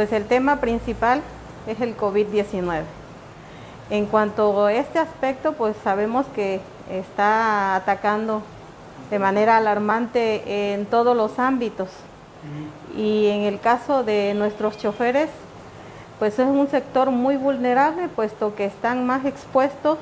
Pues el tema principal es el COVID-19. En cuanto a este aspecto, pues sabemos que está atacando de manera alarmante en todos los ámbitos. Y en el caso de nuestros choferes, pues es un sector muy vulnerable, puesto que están más expuestos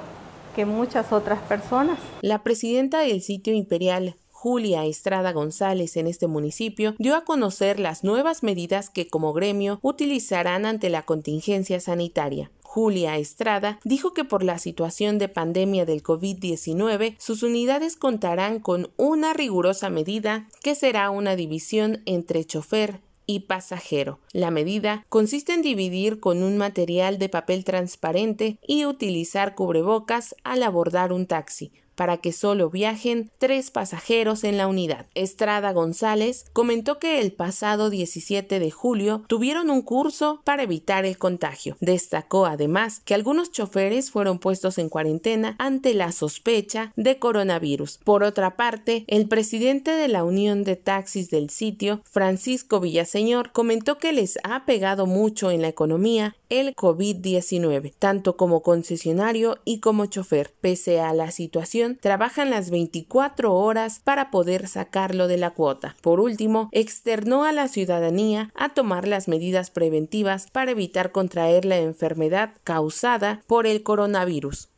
que muchas otras personas. La presidenta del sitio imperial, Julia Estrada González en este municipio dio a conocer las nuevas medidas que como gremio utilizarán ante la contingencia sanitaria. Julia Estrada, dijo que por la situación de pandemia del COVID-19, sus unidades contarán con una rigurosa medida que será una división entre chofer, y pasajero. La medida consiste en dividir con un material de papel transparente y utilizar cubrebocas al abordar un taxi, para que solo viajen tres pasajeros en la unidad. Estrada González comentó que el pasado 17 de julio tuvieron un curso para evitar el contagio. Destacó además que algunos choferes fueron puestos en cuarentena ante la sospecha de coronavirus. Por otra parte, el presidente de la Unión de Taxis del sitio, Francisco Villaseñor, comentó que les ha pegado mucho en la economía el COVID-19, tanto como concesionario y como chofer. Pese a la situación trabajan las 24 horas para poder sacarlo de la cuota. Por último, externó a la ciudadanía a tomar las medidas preventivas para evitar contraer la enfermedad causada por el coronavirus.